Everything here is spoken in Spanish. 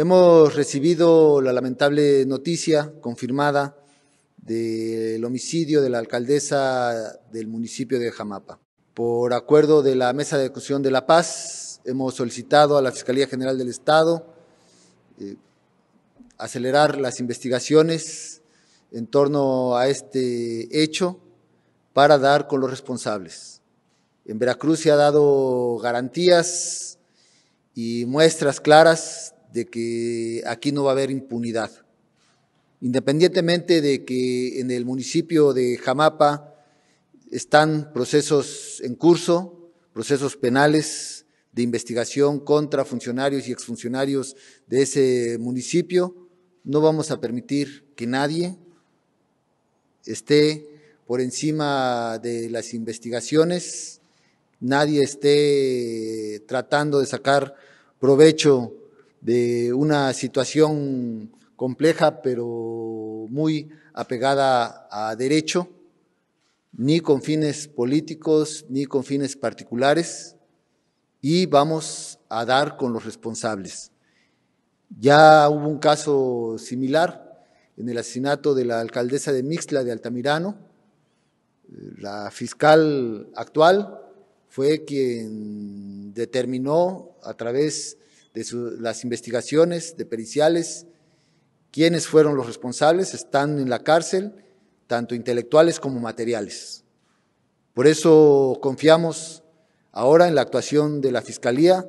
Hemos recibido la lamentable noticia confirmada del homicidio de la alcaldesa del municipio de Jamapa. Por acuerdo de la Mesa de Ejecución de la Paz, hemos solicitado a la Fiscalía General del Estado eh, acelerar las investigaciones en torno a este hecho para dar con los responsables. En Veracruz se ha dado garantías y muestras claras de que aquí no va a haber impunidad. Independientemente de que en el municipio de Jamapa están procesos en curso, procesos penales de investigación contra funcionarios y exfuncionarios de ese municipio, no vamos a permitir que nadie esté por encima de las investigaciones, nadie esté tratando de sacar provecho de una situación compleja, pero muy apegada a derecho, ni con fines políticos, ni con fines particulares, y vamos a dar con los responsables. Ya hubo un caso similar en el asesinato de la alcaldesa de Mixla de Altamirano. La fiscal actual fue quien determinó a través de las investigaciones, de periciales, quienes fueron los responsables, están en la cárcel, tanto intelectuales como materiales. Por eso confiamos ahora en la actuación de la Fiscalía,